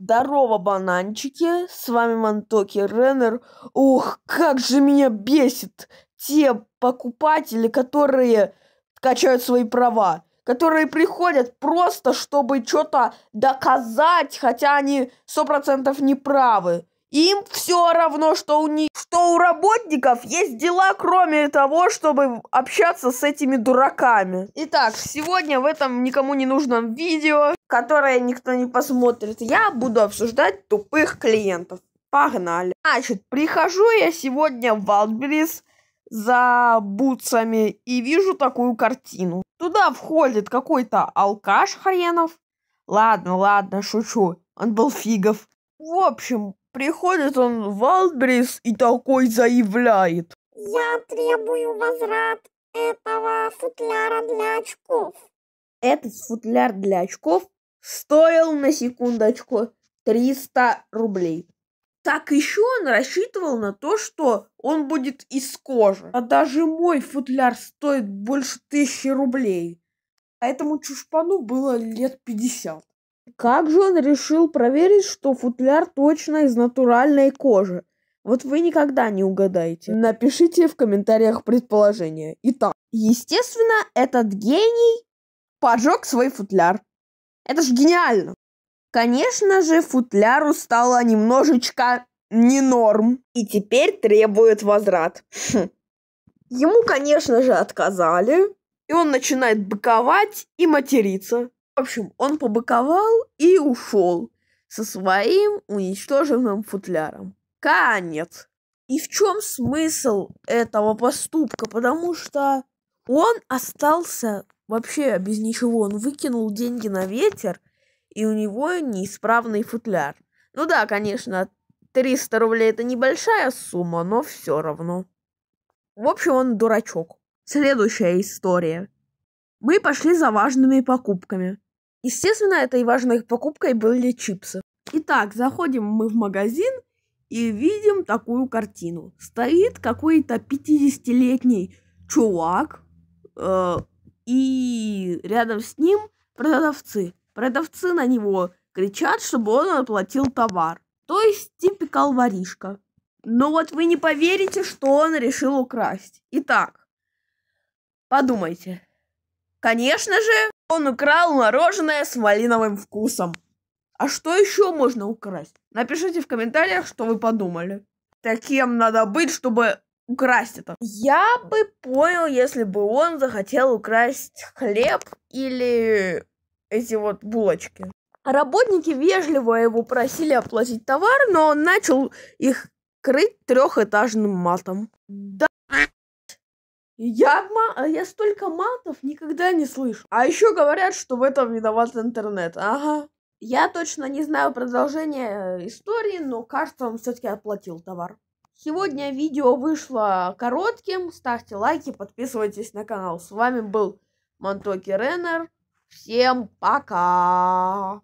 Здорово, бананчики! С вами Мантоки Реннер. Ух, как же меня бесит те покупатели, которые качают свои права. Которые приходят просто, чтобы что-то доказать, хотя они сто процентов не правы. Им все равно, что у, них, что у работников есть дела, кроме того, чтобы общаться с этими дураками. Итак, сегодня в этом никому не нужном видео которое никто не посмотрит, я буду обсуждать тупых клиентов. Погнали. Значит, прихожу я сегодня в Валберис за бутсами и вижу такую картину. Туда входит какой-то алкаш хренов. Ладно, ладно, шучу. Он был фигов. В общем, приходит он в Валберис и такой заявляет. Я требую возврат этого футляра для очков. Этот футляр для очков стоил на секундочку 300 рублей. Так еще он рассчитывал на то, что он будет из кожи. А даже мой футляр стоит больше тысячи рублей. А этому чушпану было лет 50. Как же он решил проверить, что футляр точно из натуральной кожи? Вот вы никогда не угадаете. Напишите в комментариях предположение. Итак, естественно, этот гений поджег свой футляр. Это же гениально! Конечно же, футляру стало немножечко не норм. И теперь требует возврат. Хм. Ему, конечно же, отказали. И он начинает быковать и материться. В общем, он побыковал и ушел со своим уничтоженным футляром. Конец. И в чем смысл этого поступка? Потому что он остался вообще без ничего. Он выкинул деньги на ветер, и у него неисправный футляр. Ну да, конечно, 300 рублей это небольшая сумма, но все равно. В общем, он дурачок. Следующая история. Мы пошли за важными покупками. Естественно, этой важной покупкой были чипсы. Итак, заходим мы в магазин и видим такую картину. Стоит какой-то 50-летний чувак, э, и рядом с ним продавцы. Продавцы на него кричат, чтобы он оплатил товар. То есть типикал воришка. Но вот вы не поверите, что он решил украсть. Итак, подумайте. Конечно же, он украл мороженое с малиновым вкусом. А что еще можно украсть? Напишите в комментариях, что вы подумали. Таким надо быть, чтобы украсть это. Я бы понял, если бы он захотел украсть хлеб или эти вот булочки. Работники вежливо его просили оплатить товар, но он начал их крыть трехэтажным матом. Да. Я, я столько матов никогда не слышу. А еще говорят, что в этом виноват интернет. Ага. Я точно не знаю продолжение э, истории, но кажется, он все-таки оплатил товар. Сегодня видео вышло коротким. Ставьте лайки, подписывайтесь на канал. С вами был Монтоки Реннер. Всем пока!